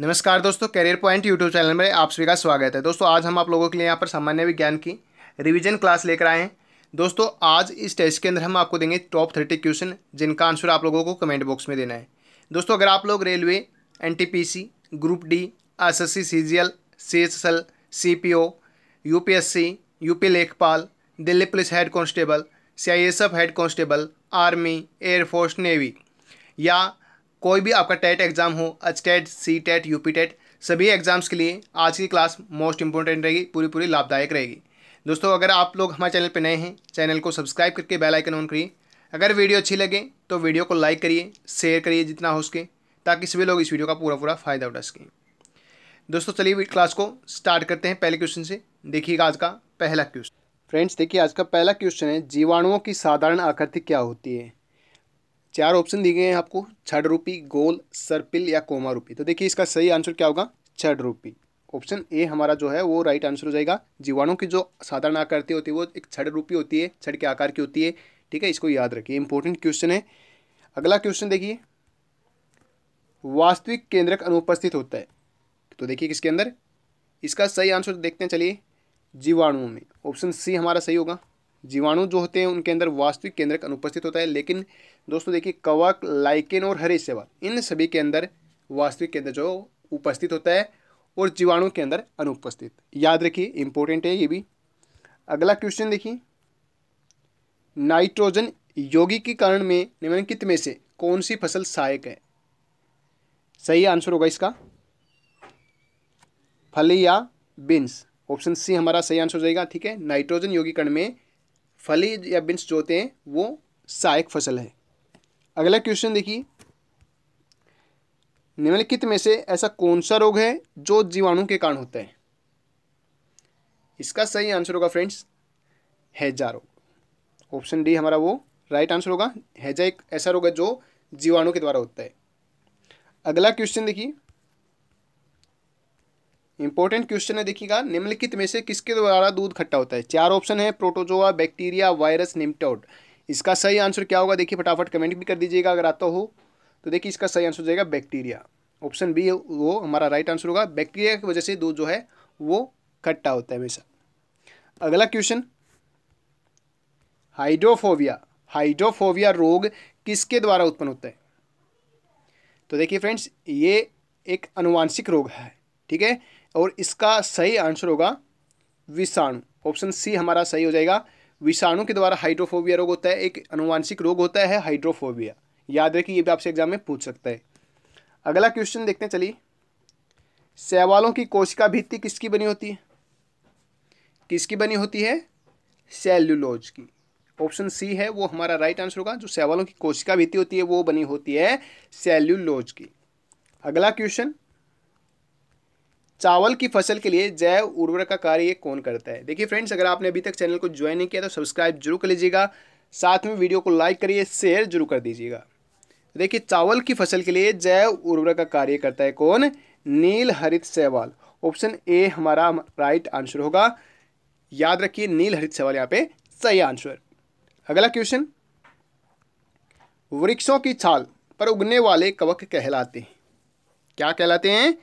नमस्कार दोस्तों career point YouTube channel में आप सभी का स्वागत है दोस्तों आज हम आप लोगों के लिए यहाँ पर सामान्य विज्ञान की रिवीजन क्लास लेकर आए हैं दोस्तों आज इस टेस्ट के अंदर हम आपको देंगे टॉप थर्टी क्वेश्चन जिनका आंसर आप लोगों को कमेंट बॉक्स में देना है दोस्तों अगर आप लोग railway N group D S S C C G L C S S L C P O U P S C U P लेखपाल Delhi police head constable C I S F head constable army air force navy या कोई भी आपका TET exam हो H TET C TET U P TET सभी exams के लिए आज की क्लास मोस्ट इंपॉर्टेंट रहेगी पूरी पूरी लाभदायक रहेगी दोस्तों अगर आप लोग हमारे चैनल पर नए हैं चैनल को सब्सक्राइब करके बेल आइकन ऑन करिए अगर वीडियो अच्छी लगे तो वीडियो को लाइक करिए शेयर करिए जितना हो सके ताकि सभी लोग इस वीडियो का पूरा पूरा फ़ायदा उठा सकें दोस्तों चलिए क्लास को स्टार्ट करते हैं पहले क्वेश्चन से देखिएगा आज का पहला क्वेश्चन फ्रेंड्स देखिए आज का पहला क्वेश्चन है जीवाणुओं की साधारण आकृति क्या होती है चार ऑप्शन दिए गए हैं आपको छठ रूपी गोल सर्पिल या कोमा रूपी तो देखिए इसका सही आंसर क्या होगा छठ रूपी ऑप्शन ए हमारा जो है वो राइट आंसर हो जाएगा जीवाणु की जो साधारण आकृति होती है वो एक छड़ रूपी होती है छड़ के आकार की होती है ठीक है इसको याद रखिए इंपॉर्टेंट क्वेश्चन है अगला क्वेश्चन देखिए वास्तविक केंद्रक अनुपस्थित होता है तो देखिए किसके अंदर इसका सही आंसर देखते हैं चलिए जीवाणुओं में ऑप्शन सी हमारा सही होगा जीवाणु जो होते हैं उनके अंदर वास्तविक केंद्रक अनुपस्थित होता है लेकिन दोस्तों देखिए कवक लाइकेन और हरे सेवा इन सभी के अंदर वास्तविक केंद्र जो उपस्थित होता है और जीवाणु के अंदर अनुपस्थित याद रखिए इंपॉर्टेंट है ये भी अगला क्वेश्चन देखिए नाइट्रोजन यौगिकीकरण में निम्नलिखित में से कौन सी फसल सहायक है सही आंसर होगा इसका फली या बीन्स ऑप्शन सी हमारा सही आंसर हो जाएगा ठीक है नाइट्रोजन योगीकरण में फली या बीन्स जो होते हैं वो सहायक फसल है अगला क्वेश्चन देखिए निम्नलिखित में से ऐसा कौन सा रोग है जो जीवाणु के कारण होता है इसका सही आंसर होगा फ्रेंड्स हैजा रोग ऑप्शन डी हमारा वो राइट आंसर होगा हैजा एक ऐसा रोग है जो जीवाणु के द्वारा होता है अगला क्वेश्चन देखिए इंपॉर्टेंट क्वेश्चन है देखिएगा निम्नलिखित में से किसके द्वारा दूध खट्टा होता है चार ऑप्शन है प्रोटोजोआ बैक्टीरिया वायरस निमटोड इसका सही आंसर क्या होगा देखिए फटाफट कमेंट भी कर दीजिएगा अगर आता हो तो देखिए इसका सही आंसर हो जाएगा बैक्टीरिया ऑप्शन बी वो हमारा राइट आंसर होगा बैक्टीरिया की वजह से दूध जो है वो खट्टा होता है हमेशा अगला क्वेश्चन हाइड्रोफोविया हाइड्रोफोविया रोग किसके द्वारा उत्पन्न होता है तो देखिए फ्रेंड्स ये एक अनुवांशिक रोग है ठीक है और इसका सही आंसर होगा विषाणु ऑप्शन सी हमारा सही हो जाएगा विषाणु के द्वारा हाइड्रोफोबिया रोग होता है एक अनुवांशिक रोग होता है हाइड्रोफोबिया याद रखिए ये भी आपसे एग्जाम में पूछ सकता है अगला क्वेश्चन देखते हैं चलिए सवालों की कोशिका भित्ति किसकी बनी होती है किसकी बनी होती है सेल्युलोज की ऑप्शन सी है वो हमारा राइट आंसर होगा जो सैवालों की कोशिका भित्ति होती है वो बनी होती है सेल्युलोज की अगला क्वेश्चन चावल की फसल के लिए जैव उर्वरक का कार्य कौन करता है देखिए फ्रेंड्स अगर आपने अभी तक चैनल को ज्वाइन नहीं किया तो सब्सक्राइब जरूर कर लीजिएगा साथ में वीडियो को लाइक करिए शेयर जरूर कर दीजिएगा देखिए चावल की फसल के लिए जैव उर्वरक का कार्य करता है कौन नील हरित सहवाल ऑप्शन ए हमारा राइट आंसर होगा याद रखिए नील हरित सहवाल यहाँ पे सही आंसर अगला क्वेश्चन वृक्षों की छाल पर उगने वाले कवक कहलाते हैं क्या कहलाते हैं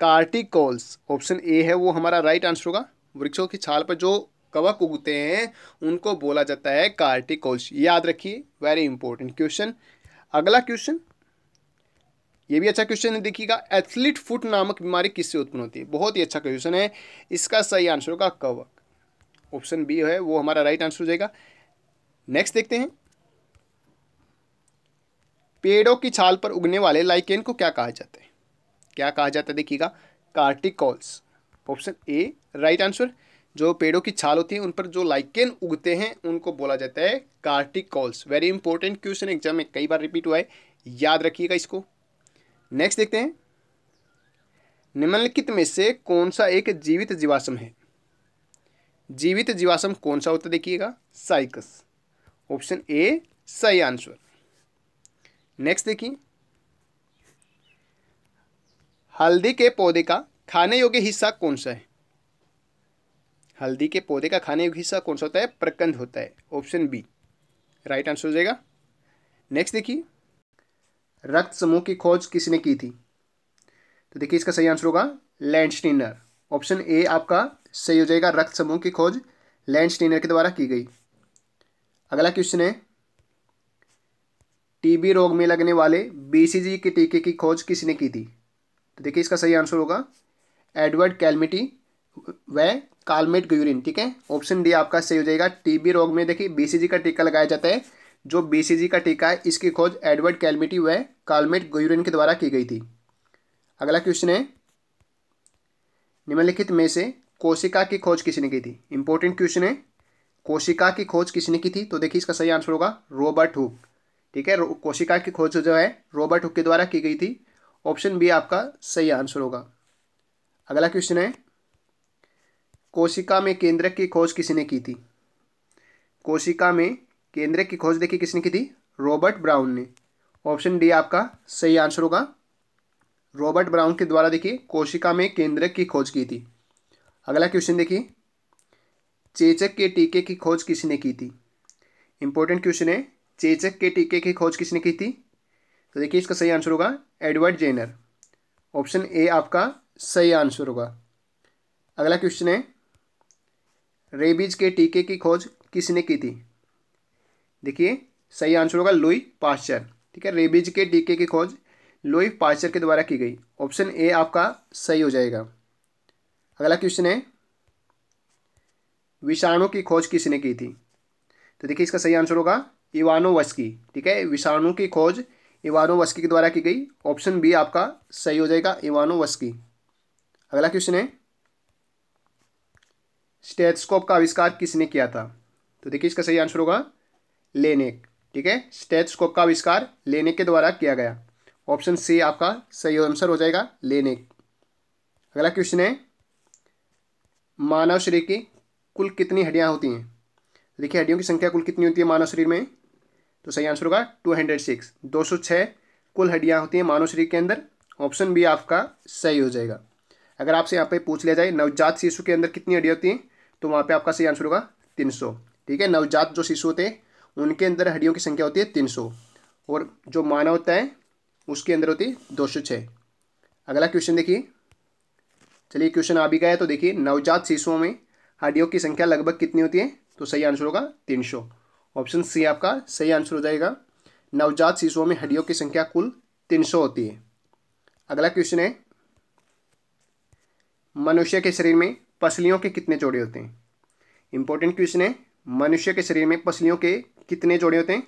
कार्टिकोल्स ऑप्शन ए है वो हमारा राइट आंसर होगा वृक्षों की छाल पर जो कवक उगते हैं उनको बोला जाता है कार्टिकोल्स याद रखिए वेरी इंपॉर्टेंट क्वेश्चन अगला क्वेश्चन ये भी अच्छा क्वेश्चन है देखिएगा एथलीट फुट नामक बीमारी किससे उत्पन्न होती है बहुत ही अच्छा क्वेश्चन है इसका सही आंसर होगा कवक ऑप्शन बी है वो हमारा राइट आंसर हो जाएगा नेक्स्ट देखते हैं पेड़ों की छाल पर उगने वाले लाइकेन को क्या कहा जाता है क्या कहा जाता है देखिएगा कार्टिकॉल्स ऑप्शन ए राइट आंसर जो पेड़ों की छाल होती है उन पर जो लाइकेन उगते हैं उनको बोला जाता है कार्टिकॉल्स वेरी इंपॉर्टेंट क्वेश्चन एग्जाम में कई बार रिपीट हुआ है याद रखिएगा इसको नेक्स्ट देखते हैं निम्नलिखित में से कौन सा एक जीवित जीवाश्म है जीवित जीवाश्म कौन सा होता देखिएगा साइकस ऑप्शन ए सही आंसर नेक्स्ट देखिए हल्दी के पौधे का खाने योग्य हिस्सा कौन सा है हल्दी के पौधे का खाने योग्य हिस्सा कौन सा होता है प्रकंद होता है ऑप्शन बी राइट आंसर हो जाएगा नेक्स्ट देखिए रक्त समूह की खोज किसने की थी तो देखिए इसका सही आंसर होगा लैंडस्टीनर ऑप्शन ए आपका सही हो जाएगा रक्त समूह की खोज लैंडस्टीनर के द्वारा की गई अगला क्वेश्चन है टीबी रोग में लगने वाले बीसीजी के टीके की खोज किसने की थी तो देखिए इसका सही आंसर होगा एडवर्ड कैलमिटी व कालमेट ग्यूरिन ठीक है ऑप्शन डी आपका सही हो जाएगा टीबी रोग में देखिए बीसीजी का टीका लगाया जाता है जो बीसीजी का टीका है इसकी खोज एडवर्ड कैलमिटी व कालमेट ग्यूरिन के द्वारा की गई थी अगला क्वेश्चन है निम्नलिखित में से कोशिका की खोज किसने की थी इंपॉर्टेंट क्वेश्चन है कोशिका की खोज किसने की थी तो देखिए इसका सही आंसर होगा रोबर्ट हुक ठीक है कोशिका की खोज जो है रोबर्ट हुक के द्वारा की गई थी ऑप्शन बी आपका सही आंसर होगा अगला क्वेश्चन है कोशिका में केंद्रक की खोज किसने की थी कोशिका में केंद्रक की खोज देखिए किसने की थी रॉबर्ट ब्राउन ने ऑप्शन डी आपका सही आंसर होगा रॉबर्ट ब्राउन के द्वारा देखिए कोशिका में केंद्रक की खोज की थी अगला क्वेश्चन देखिए चेचक के टीके की खोज किसने की थी इंपॉर्टेंट क्वेश्चन है चेचक के टीके की खोज किसने की थी तो देखिए इसका सही आंसर होगा एडवर्ड जेनर ऑप्शन ए आपका सही आंसर होगा अगला क्वेश्चन है रेबीज के टीके की खोज किसने की थी देखिए सही आंसर होगा लुई पास्चर ठीक है रेबीज के टीके की खोज लुई पास्चर के द्वारा की गई ऑप्शन ए आपका सही हो जाएगा अगला क्वेश्चन है विषाणु की खोज किसने की थी तो देखिए इसका सही आंसर होगा इवानो वस्की ठीक है विषाणु की खोज इवानो वस्की के द्वारा की गई ऑप्शन बी आपका सही हो जाएगा इवानो वस्की अगला क्वेश्चन है स्टेथस्कोप का आविष्कार किसने किया था तो देखिए इसका सही आंसर होगा लेनेक ठीक है स्टेथस्कोप का आविष्कार लेनेक के द्वारा किया गया ऑप्शन सी आपका सही आंसर हो जाएगा लेनेक अगला क्वेश्चन है मानव शरीर की कुल कितनी हड्डियाँ होती हैं देखिए हड्डियों की संख्या कुल कितनी होती है मानव शरीर में तो सही आंसर होगा टू हंड्रेड सिक्स दो सौ छः कुल हड्डियाँ होती हैं मानव शरीर के अंदर ऑप्शन बी आपका सही हो जाएगा अगर आपसे यहाँ पे पूछ लिया जाए नवजात शिशु के अंदर कितनी हड्डियाँ होती हैं तो वहाँ पे आपका सही आंसर होगा तीन सौ ठीक है नवजात जो शिशु होते हैं उनके अंदर हड्डियों की संख्या होती है तीन सौ और जो मानव होता है उसके अंदर होती है दो सौ छः अगला क्वेश्चन देखिए चलिए क्वेश्चन आ भी गया तो देखिए नवजात शिशुओं में हड्डियों की संख्या लगभग कितनी होती है तो सही आंसर होगा तीन सौ ऑप्शन सी आपका सही आंसर हो जाएगा नवजात शिशुओं में हड्डियों की संख्या कुल तीन सौ होती है अगला क्वेश्चन है मनुष्य के शरीर में पसलियों के कितने जोड़े होते हैं इंपॉर्टेंट क्वेश्चन है मनुष्य के शरीर में पसलियों के कितने जोड़े होते हैं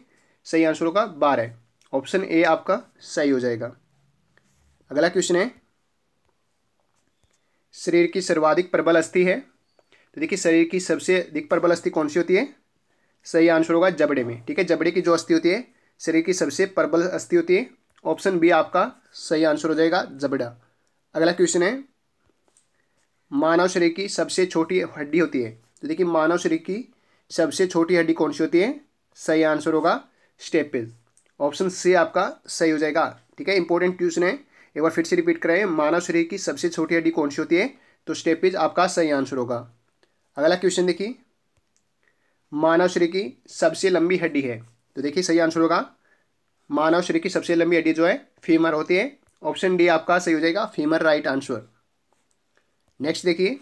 सही आंसर होगा बारह ऑप्शन ए आपका सही हो जाएगा अगला क्वेश्चन है शरीर की सर्वाधिक प्रबल अस्थि है तो देखिए शरीर की सबसे अधिक प्रबल अस्थि कौन सी होती है सही आंसर होगा जबड़े में ठीक है जबड़े की जो अस्थि होती है शरीर की सबसे प्रबल अस्थि होती है ऑप्शन बी आपका सही आंसर हो जाएगा जबड़ा अगला क्वेश्चन है मानव शरीर की सबसे छोटी हड्डी होती है तो देखिए मानव शरीर की सबसे छोटी हड्डी कौन सी होती है सही आंसर होगा स्टेपिल ऑप्शन सी आपका सही हो जाएगा ठीक है इंपॉर्टेंट क्वेश्चन है एक बार फिर से रिपीट करें मानव शरीर की सबसे छोटी हड्डी कौन सी होती है तो स्टेपिज आपका सही आंसर होगा अगला क्वेश्चन देखिए मानव शरीर की सबसे लंबी हड्डी है तो देखिए सही आंसर होगा मानव शरीर की सबसे लंबी हड्डी जो है फीमर होती है ऑप्शन डी आपका सही हो जाएगा फीमर राइट आंसर नेक्स्ट देखिए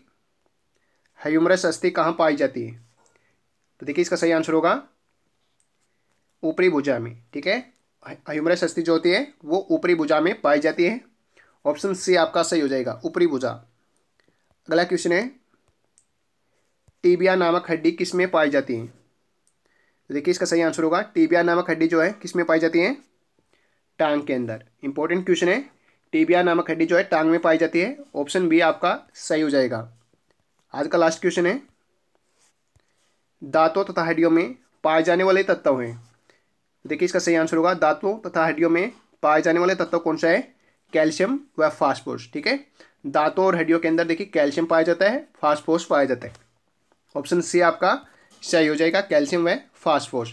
ह्यूमरस अस्थि कहाँ पाई जाती है तो देखिए इसका सही आंसर होगा ऊपरी भुजा में ठीक है ह्यूमरस अस्थि जो होती है वो ऊपरी भुजा में पाई जाती है ऑप्शन सी आपका सही हो जाएगा ऊपरी भुजा अगला क्वेश्चन है टीबिया नामक हड्डी किस में पाई जाती है तो देखिए इसका सही आंसर होगा टीबिया नामक हड्डी जो है किस में पाई जाती है टांग के अंदर इंपॉर्टेंट क्वेश्चन है टीबिया नामक हड्डी जो है टांग में पाई जाती है ऑप्शन बी आपका सही हो जाएगा आज का लास्ट क्वेश्चन है दांतों तथा हड्डियों में पाए जाने वाले तत्व हैं देखिए इसका सही आंसर होगा दांतों तथा हड्डियों में पाए जाने वाले तत्व कौन सा है कैल्शियम व फास्फोरस ठीक है दांतों और हड्डियों के अंदर देखिए कैल्शियम पाया जाता है फास्फोरस पाया जाता है ऑप्शन सी आपका सही हो जाएगा कैल्शियम व फास्फोर्स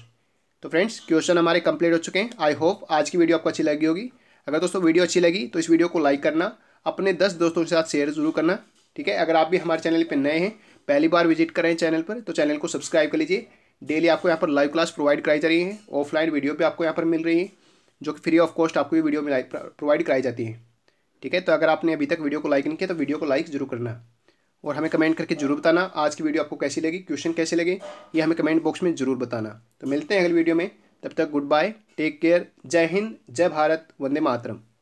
तो फ्रेंड्स क्वेश्चन हमारे कंप्लीट हो चुके हैं आई होप आज की वीडियो आपको अच्छी लगी होगी अगर दोस्तों वीडियो अच्छी लगी तो इस वीडियो को लाइक करना अपने दस दोस्तों के साथ शेयर जरूर करना ठीक है अगर आप भी हमारे चैनल पर नए हैं पहली बार विजिट कर रहे हैं चैनल पर तो चैनल को सब्सक्राइब कर लीजिए डेली आपको यहाँ पर लाइव क्लास प्रोवाइड कराई जा रही है ऑफलाइन वीडियो भी आपको यहाँ पर मिल रही है जो कि फ्री ऑफ कॉस्ट आपको ये वीडियो प्रोवाइड कराई जाती है ठीक है तो अगर आपने अभी तक वीडियो को लाइक नहीं किया तो वीडियो को लाइक जरूर करना और हमें कमेंट करके जरूर बताना आज की वीडियो आपको कैसी लगी क्वेश्चन कैसे लगे ये हमें कमेंट बॉक्स में जरूर बताना तो मिलते हैं अगले वीडियो में तब तक गुड बाय टेक केयर जय हिंद जय भारत वंदे मातरम